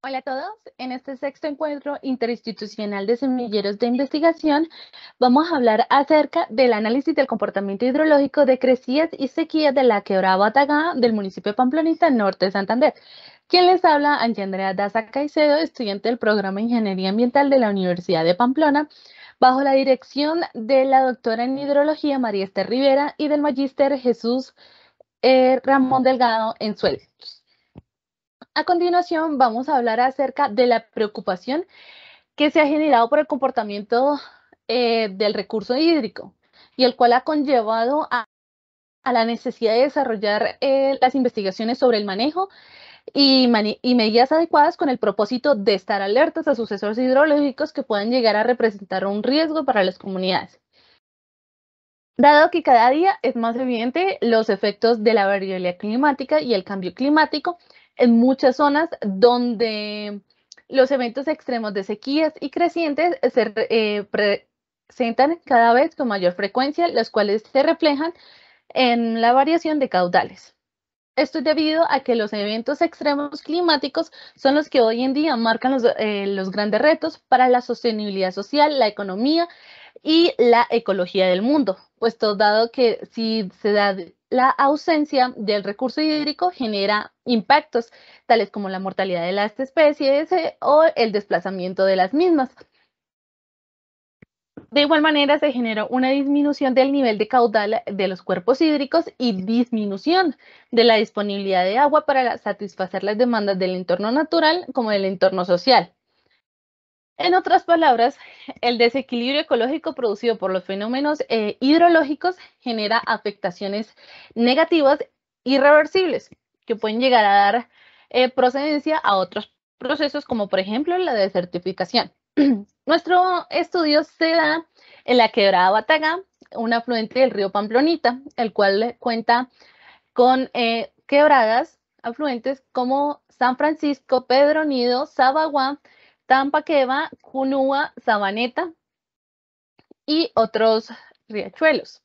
Hola a todos. En este sexto encuentro interinstitucional de semilleros de investigación vamos a hablar acerca del análisis del comportamiento hidrológico de crecidas y sequías de la quebrada Batagá del municipio pamplonista norte de Santander. Quien les habla, Andrea Daza Caicedo, estudiante del programa de Ingeniería Ambiental de la Universidad de Pamplona, bajo la dirección de la doctora en hidrología María Esther Rivera y del magíster Jesús eh, Ramón Delgado en a continuación vamos a hablar acerca de la preocupación que se ha generado por el comportamiento eh, del recurso hídrico y el cual ha conllevado a, la necesidad de desarrollar eh, las investigaciones sobre el manejo y, medidas adecuadas con el propósito de estar alertas a sucesores hidrológicos que puedan llegar a representar un riesgo para las comunidades. Dado que cada día es más evidente los efectos de la variabilidad climática y el cambio climático, en muchas zonas donde los eventos extremos de sequías y crecientes se eh, presentan cada vez con mayor frecuencia, las cuales se reflejan en la variación de caudales. Esto es debido a que los eventos extremos climáticos son los que hoy en día marcan los, eh, los grandes retos para la sostenibilidad social, la economía y la ecología del mundo, puesto dado que si se da la ausencia del recurso hídrico genera impactos tales como la mortalidad de las especies eh, o el desplazamiento de las mismas. De igual manera, se generó una disminución del nivel de caudal de los cuerpos hídricos y disminución de la disponibilidad de agua para satisfacer las demandas del entorno natural como del entorno social. En otras palabras, el desequilibrio ecológico producido por los fenómenos eh, hidrológicos genera afectaciones negativas irreversibles que pueden llegar a dar eh, procedencia a otros procesos como por ejemplo la desertificación. Nuestro estudio se da en la quebrada Bataga, un afluente del río Pamplonita, el cual cuenta con eh, quebradas afluentes como San Francisco, Pedro Nido, Sabaguá, Tampaqueva, Cunúa, Sabaneta y otros riachuelos.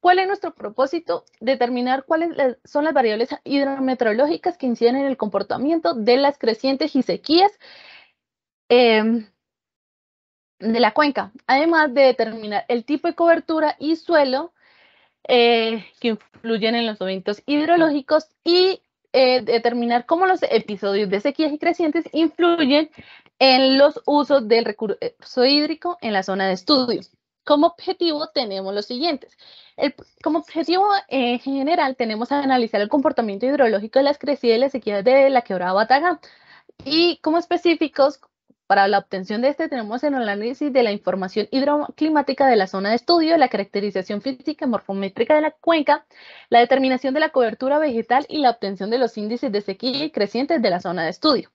¿Cuál es nuestro propósito? Determinar cuáles son las variables hidrometeorológicas que inciden en el comportamiento de las crecientes y sequías em, de la cuenca, además de determinar el tipo de cobertura y suelo eh, que influyen en los eventos hidrológicos y eh, determinar cómo los episodios de sequías y crecientes influyen en los usos del recurso hídrico en la zona de estudio. Como objetivo tenemos los siguientes. como objetivo en eh, general tenemos analizar el comportamiento hidrológico de las crecidas y las sequías de la quebrada bataga. y como específicos para la obtención de este tenemos el análisis de la información hidroclimática de la zona de estudio, la caracterización física y morfométrica de la cuenca, la determinación de la cobertura vegetal y la obtención de los índices de sequía y crecientes de la zona de estudio.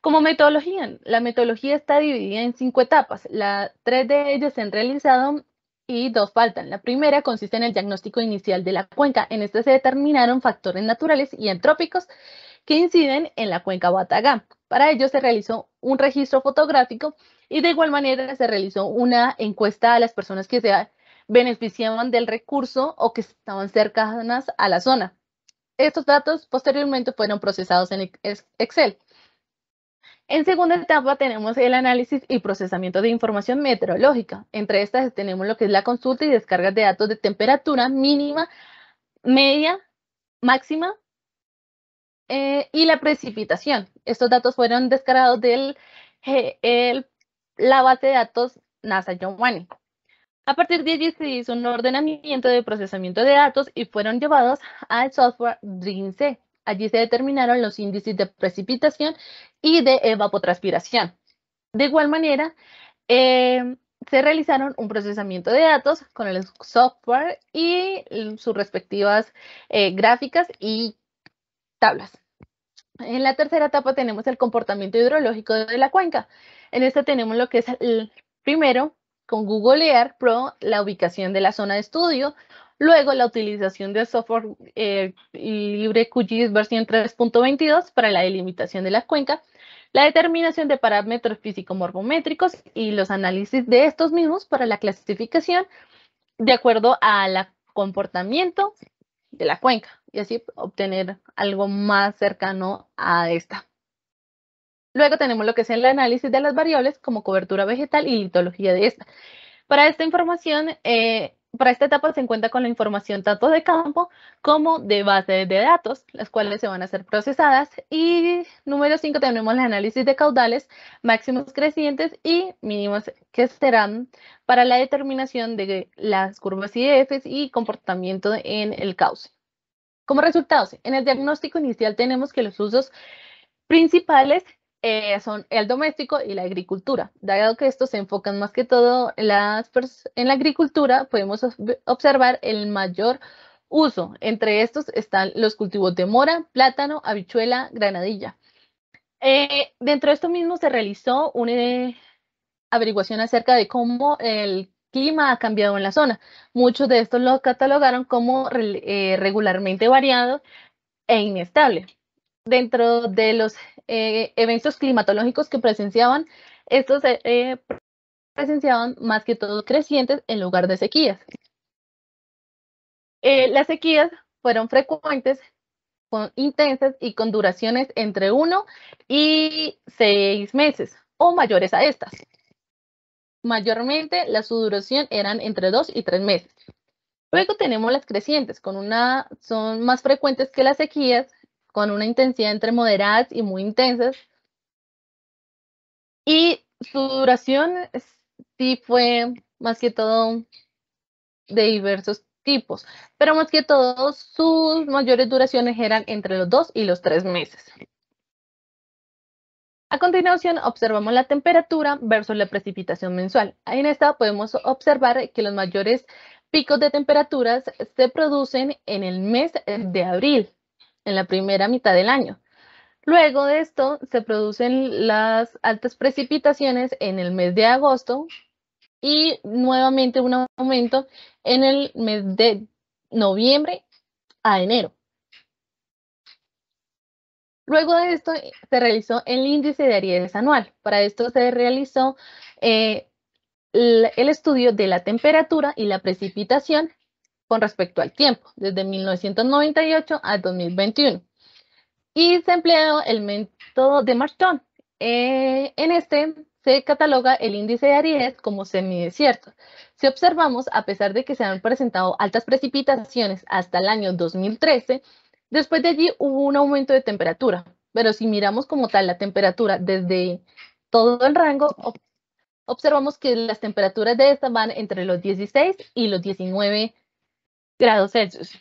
Como metodología, la metodología está dividida en cinco etapas. La, tres de ellas se han realizado y dos faltan. La primera consiste en el diagnóstico inicial de la cuenca. En este se determinaron factores naturales y antrópicos, que inciden en la cuenca Batagá. Para ello se realizó un registro fotográfico y de igual manera se realizó una encuesta a las personas que se beneficiaban del recurso o que estaban cercanas a la zona. Estos datos posteriormente fueron procesados en Excel. En segunda etapa tenemos el análisis y procesamiento de información meteorológica. Entre estas tenemos lo que es la consulta y descarga de datos de temperatura mínima, media, máxima, eh, y la precipitación. Estos datos fueron descargados del eh, la base de datos NASA John Wayne. A partir de allí se hizo un ordenamiento de procesamiento de datos y fueron llevados al software Drince. Allí se determinaron los índices de precipitación y de evapotranspiración. De igual manera, em, se realizaron un procesamiento de datos con el software y sus respectivas eh, gráficas y tablas. En la tercera etapa tenemos el comportamiento hidrológico de la cuenca. En esta tenemos lo que es primero, con Google Earth Pro, la ubicación de la zona de estudio, luego la utilización del software eh, libre QGIS versión 3.22 para la delimitación de la cuenca, la determinación de parámetros físico-morfométricos y los análisis de estos mismos para la clasificación de acuerdo al comportamiento de la cuenca y así obtener algo más cercano a esta. Luego tenemos lo que es el análisis de las variables como cobertura vegetal y litología de esta. Para esta información eh, para esta etapa se encuentra con la información tanto de campo como de base de datos, las cuales se van a ser procesadas. Y número 5 tenemos el análisis de caudales máximos crecientes y mínimos que serán para la determinación de las curvas IDF y comportamiento en el cauce. Como resultados, en el diagnóstico inicial tenemos que los usos principales eh, son el doméstico y la agricultura. Dado que estos se enfocan más que todo en, la agricultura, podemos observar el mayor uso. Entre estos están los cultivos de mora, plátano, habichuela, granadilla. Eh, dentro de esto mismo se realizó una averiguación acerca de cómo el clima ha cambiado en la zona. Muchos de estos lo catalogaron como eh, regularmente variado e inestable. Dentro de los eh, eventos climatológicos que presenciaban, estos eh, eh, presenciaban más que todo crecientes en lugar de sequías. las sequías fueron frecuentes, con, intensas y con duraciones entre uno y seis meses o mayores a estas. Mayormente la su duración eran entre dos y tres meses. Luego tenemos las crecientes, con una, son más frecuentes que las sequías, con una intensidad entre moderadas y muy intensas. Y su duración sí fue más que todo de diversos tipos, pero más que todo sus mayores duraciones eran entre los dos y los tres meses. A continuación observamos la temperatura versus la precipitación mensual. En esta podemos observar que los mayores picos de temperaturas se producen en el mes de abril, en la primera mitad del año. Luego de esto se producen las altas precipitaciones en el mes de agosto y nuevamente un aumento en el mes de noviembre a enero. Luego de esto se realizó el índice de aridez anual. Para esto se realizó eh, el estudio de la temperatura y la precipitación con respecto al tiempo, desde 1998 a 2021. Y se empleó el método de marchón eh, en este se cataloga el índice de aridez como semidesierto. Si observamos, a pesar de que se han presentado altas precipitaciones hasta el año 2013, después de allí hubo un aumento de temperatura. Pero si miramos como tal la temperatura desde todo el rango, observamos que las temperaturas de esta van entre los 16 y los 19 grados Celsius.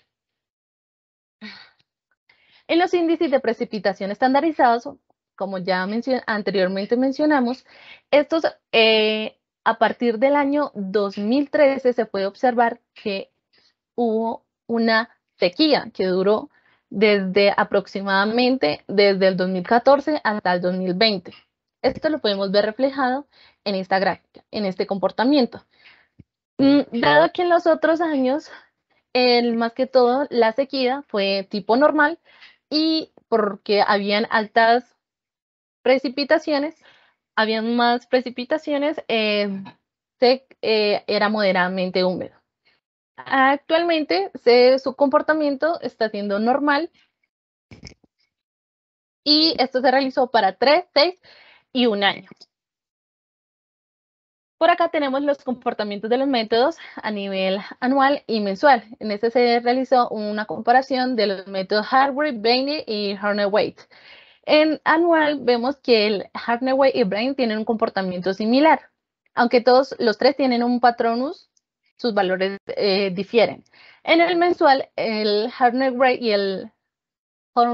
En los índices de precipitación estandarizados, como ya anteriormente mencionamos, estos eh, a partir del año 2013 se puede observar que hubo una sequía que duró desde aproximadamente desde el 2014 hasta el 2020. Esto lo podemos ver reflejado en esta gráfica, en este comportamiento. Mm, dado que en los otros años más que todo la sequía fue tipo normal y porque habían altas precipitaciones, habían más precipitaciones, eh, eh, era moderadamente húmedo. Actualmente su comportamiento está siendo normal y esto se realizó para tres, seis y un año. Por acá tenemos los comportamientos de los métodos a nivel anual y mensual. En este se realizó una comparación de los métodos Hardware, Brainy y horner Weight. En anual vemos que el hardware Weight y Brain tienen un comportamiento similar, aunque todos los tres tienen un patronus, sus valores eh, difieren. En el mensual, el hardware Weight y el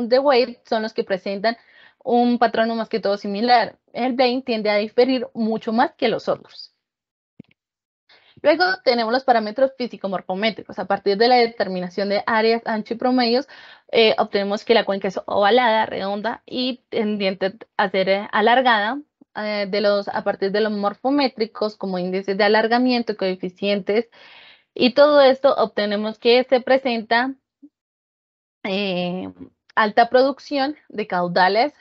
the Weight son los que presentan un patrón más que todo similar. El Blaine tiende a diferir mucho más que los otros. Luego tenemos los parámetros físico-morfométricos. A partir de la determinación de áreas, ancho y promedios, eh, obtenemos que la cuenca es ovalada, redonda y tendiente a ser eh, alargada. Eh, de los, a partir de los morfométricos como índices de alargamiento, coeficientes, y todo esto obtenemos que se presenta alta producción de caudales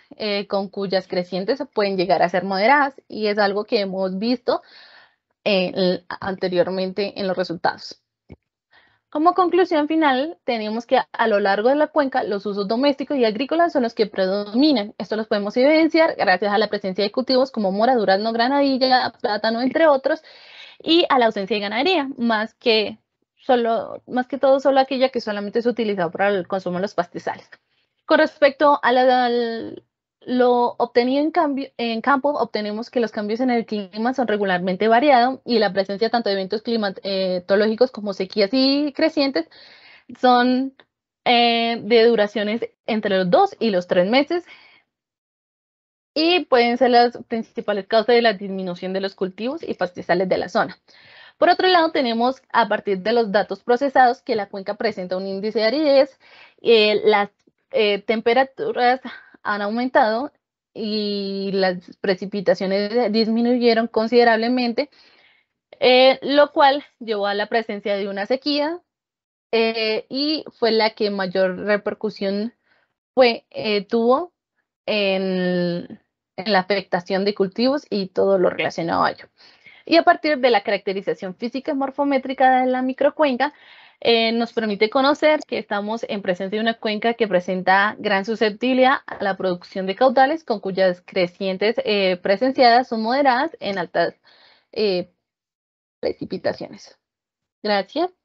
con cuyas crecientes pueden llegar a ser moderadas y es algo que hemos visto anteriormente en los resultados. Como conclusión final, tenemos que a lo largo de la cuenca, los usos domésticos y agrícolas son los que predominan. Esto lo podemos evidenciar gracias a la presencia de cultivos como mora, durazno, granadilla, plátano, entre otros, y a la ausencia de ganadería, más que, solo, más que todo solo aquella que solamente es utilizada para el consumo de los pastizales. Con respecto a la, lo obtenido en, cambio, en campo, obtenemos que los cambios en el clima son regularmente variados y la presencia tanto de eventos climatológicos eh, como sequías y crecientes son eh, de duraciones entre los dos y los tres meses y pueden ser las principales causas de la disminución de los cultivos y pastizales de la zona. Por otro lado, tenemos a partir de los datos procesados que la cuenca presenta un índice de aridez, eh, las eh, temperaturas han aumentado y las precipitaciones disminuyeron considerablemente, eh, lo cual llevó a la presencia de una sequía eh, y fue la que mayor repercusión fue, eh, tuvo en, la afectación de cultivos y todo lo relacionado a ello y a partir de la caracterización física y morfométrica de la microcuenca, eh, nos permite conocer que estamos en presencia de una cuenca que presenta gran susceptibilidad a la producción de caudales, con cuyas crecientes eh, presenciadas son moderadas en altas eh, precipitaciones. Gracias.